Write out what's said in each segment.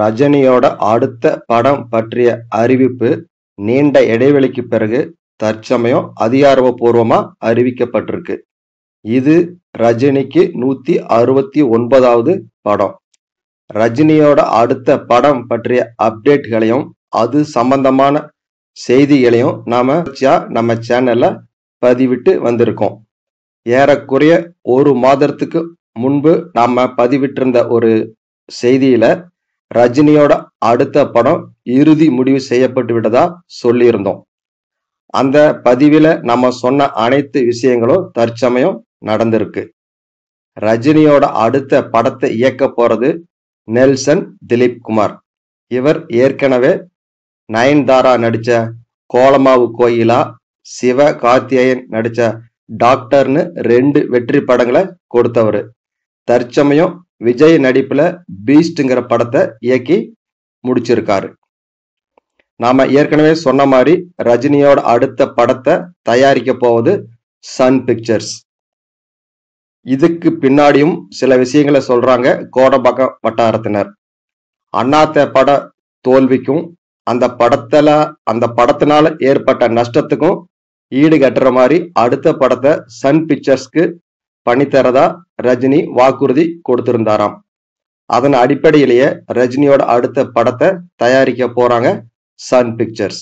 ரஜினியோட அடுத்த படம் பற்றிய அறிவிப்பு நீண்ட இடைவெளிக்கு பிறகு தற்சமயம் அதிகாரபூர்வமா அறிவிக்கப்பட்டிருக்கு இது ரஜினிக்கு நூத்தி அறுபத்தி ஒன்பதாவது படம் ரஜினியோட அடுத்த படம் பற்றிய அப்டேட்களையும் அது சம்பந்தமான செய்திகளையும் நாம நம்ம சேனல்ல பதிவிட்டு வந்திருக்கோம் ஏறக்குறைய ஒரு மாதத்துக்கு முன்பு நாம பதிவிட்டிருந்த ஒரு செய்தியில ரஜினியோட அடுத்த படம் இறுதி முடிவு செய்யப்பட்டு விட்டதா சொல்லியிருந்தோம் அந்த பதிவில் நம்ம சொன்ன அனைத்து விஷயங்களும் தற்சமயம் நடந்திருக்கு ரஜினியோட அடுத்த படத்தை இயக்க போறது நெல்சன் திலீப் குமார் இவர் ஏற்கனவே நயன்தாரா நடிச்ச கோலமாவு கோயிலா சிவ கார்த்தியன் நடிச்ச டாக்டர்னு ரெண்டு வெற்றி படங்களை கொடுத்தவர் தற்சமயம் விஜய் நடிப்பில் பீஸ்ட்டுங்கிற படத்தை இயக்கி முடிச்சிருக்காரு நாம் ஏற்கனவே சொன்ன மாதிரி ரஜினியோட அடுத்த படத்தை தயாரிக்க போவது சன் பிக்சர்ஸ் இதுக்கு பின்னாடியும் சில விஷயங்களை சொல்கிறாங்க கோடம்பாக்க வட்டாரத்தினர் அண்ணாத்த பட தோல்விக்கும் அந்த படத்தில் அந்த படத்தினால ஏற்பட்ட நஷ்டத்துக்கும் ஈடு கட்டுற மாதிரி அடுத்த படத்தை சன் பிக்சர்ஸ்க்கு பண்ணித்தரதா ரஜினி வாக்குறுதி கொடுத்திருந்தாராம் அதன் அடிப்படையிலேயே ரஜினியோட அடுத்த படத்தை தயாரிக்க போறாங்க சன் பிக்சர்ஸ்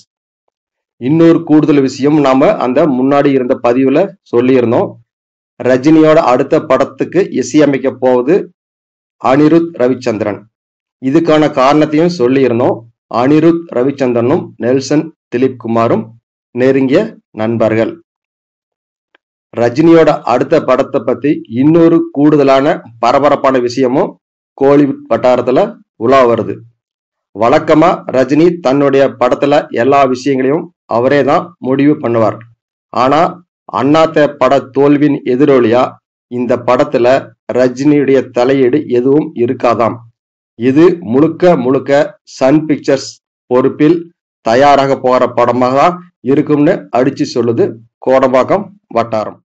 இன்னொரு கூடுதல் விஷயம் நாம அந்த முன்னாடி இருந்த பதிவுல சொல்லியிருந்தோம் ரஜினியோட அடுத்த படத்துக்கு இசையமைக்க போவது அனிருத் ரவிச்சந்திரன் இதுக்கான காரணத்தையும் சொல்லியிருந்தோம் அனிருத் ரவிச்சந்திரனும் நெல்சன் திலீப் குமாரும் நெருங்கிய நண்பர்கள் ரஜினியோட அடுத்த படத்தை பத்தி இன்னொரு கூடுதலான பரபரப்பான விஷயமும் கோலிவுட் வட்டாரத்துல உலா வருது வழக்கமா ரஜினி தன்னுடைய படத்துல எல்லா விஷயங்களையும் அவரே தான் முடிவு பண்ணுவார் ஆனா அண்ணாத்த பட தோல்வியின் எதிரொலியா இந்த படத்துல ரஜினியுடைய தலையீடு எதுவும் இருக்காதாம் இது முழுக்க முழுக்க சன் பிக்சர்ஸ் பொறுப்பில் தயாராக போகிற படமாக இருக்கும்னு அடிச்சு சொல்லுது கோடம்பாக்கம் வட்டாரம்